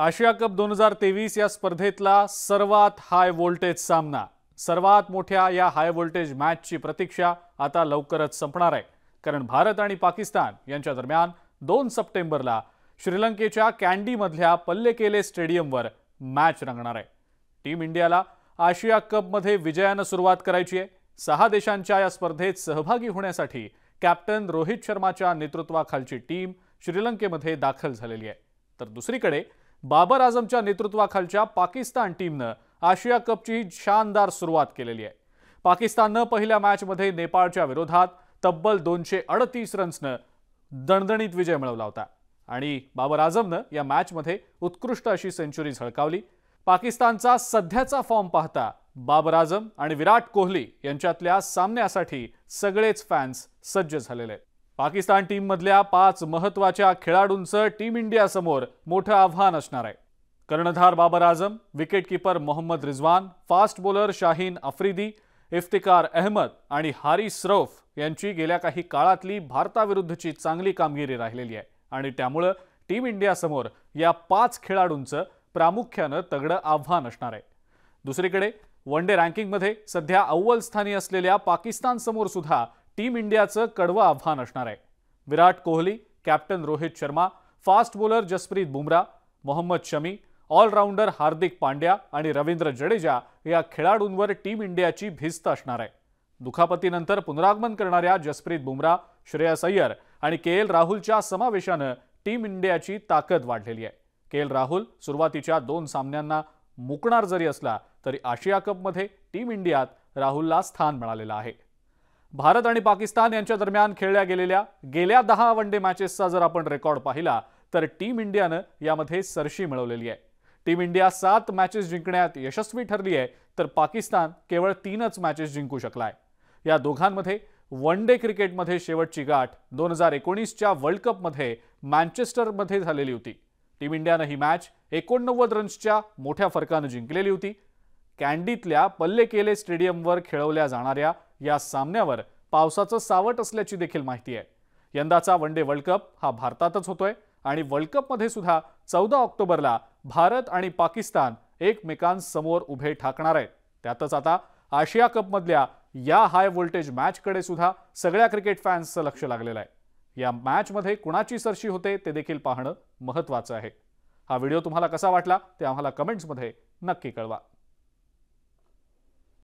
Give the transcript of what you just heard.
आशिया cup दोन हजार तेवीस या स्पर्धेतला सर्वात हाय व्होल्टेज सामना सर्वात मोठ्या या हाय व्होल्टेज मॅचची प्रतीक्षा आता लवकरच संपणार आहे कारण भारत आणि पाकिस्तान यांच्या दरम्यान दोन सप्टेंबरला श्रीलंकेच्या कॅन्डीमधल्या पल्लेकेले स्टेडियमवर मॅच रंगणार आहे टीम इंडियाला आशिया कपमध्ये विजयानं सुरुवात करायची आहे सहा देशांच्या या स्पर्धेत सहभागी होण्यासाठी कॅप्टन रोहित शर्माच्या नेतृत्वाखालची टीम श्रीलंकेमध्ये दाखल झालेली आहे तर दुसरीकडे बाबर आझमच्या नेतृत्वाखालच्या पाकिस्तान टीमनं आशिया कपची शानदार सुरुवात केलेली आहे पाकिस्ताननं पहिल्या मॅचमध्ये नेपाळच्या विरोधात तब्बल दोनशे अडतीस रन्सनं दणदणीत विजय मिळवला होता आणि बाबर आझमनं या मॅचमध्ये उत्कृष्ट अशी सेंचुरी झळकावली पाकिस्तानचा सध्याचा फॉर्म पाहता बाबर आझम आणि विराट कोहली यांच्यातल्या सामन्यासाठी सगळेच फॅन्स सज्ज झालेले आहेत पाकिस्तान टीममधल्या पाच महत्त्वाच्या खेळाडूंचं टीम इंडियासमोर मोठं आव्हान असणार आहे कर्णधार Babar Azam wicketkeeper Mohammad Rizwan fast bowler Shaheen Afridi Iftikhar Ahmed आणि हारी श्रौफ यांची गेल्या काही काळातली भारताविरुद्धची चांगली कामगिरी राहिलेली आहे आणि त्यामुळं टीम इंडियासमोर या पाच खेळाडूंचं प्रामुख्यानं तगडं आव्हान असणार आहे दुसरीकडे वन डे रँकिंगमध्ये सध्या अव्वल स्थानी असलेल्या पाकिस्तानसमोर सुद्धा टीम इंडियाचं कडवं आव्हान असणार आहे Virat Kohli captain Rohit Sharma fast bowler Jasprit Bumrah Mohammed Shami allrounder Hardik Pandya आणि रवींद्र जडेजा या खेळाडूंवर टीम इंडियाची भिस्त असणार आहे दुखापतीनंतर पुनरागमन करणाऱ्या जसप्रीत बुमरा श्रेयस अय्यर आणि के एल राहुलच्या समावेशानं टीम इंडियाची ताकद वाढलेली आहे के एल राहुल सुरुवातीच्या दोन सामन्यांना मुकणार जरी असला तरी आशिया कपमध्ये टीम इंडियात राहुलला स्थान मिळालेलं आहे भारत आणि पाकिस्तान यांच्या दरम्यान खेळल्या गेलेल्या गेल्या दहा वन डे मॅचेसचा जर आपण रेकॉर्ड पाहिला तर टीम इंडियानं यामध्ये सरशी मिळवलेली आहे टीम इंडिया सात मॅचेस जिंकण्यात यशस्वी ठरली आहे तर पाकिस्तान केवळ तीनच मॅचेस जिंकू शकला आहे या दोघांमध्ये वन डे क्रिकेटमध्ये शेवटची गाठ दोन हजार एकोणीसच्या वर्ल्ड कपमध्ये मॅन्चेस्टरमध्ये झालेली होती टीम इंडियानं ही मॅच एकोणनव्वद रन्सच्या मोठ्या फरकानं जिंकलेली होती कॅन्डीतल्या पल्ले केले स्टेडियमवर खेळवल्या जाणाऱ्या या सामन्यावर पावसाचं सावट असल्याची देखील माहिती आहे यंदाचा वन डे वर्ल्ड कप हा भारतातच होतोय आणि वर्ल्ड कपमध्ये सुद्धा चौदा ऑक्टोबरला भारत आणि पाकिस्तान एकमेकांसमोर उभे ठाकणार आहेत त्यातच आता आशिया कपमधल्या या हाय व्होल्टेज मॅचकडे सुद्धा सगळ्या क्रिकेट फॅन्सचं लक्ष लागलेलं आहे या मॅचमध्ये कुणाची सरशी होते ते देखील पाहणं महत्त्वाचं आहे हा व्हिडिओ तुम्हाला कसा वाटला ते आम्हाला कमेंट्समध्ये नक्की कळवा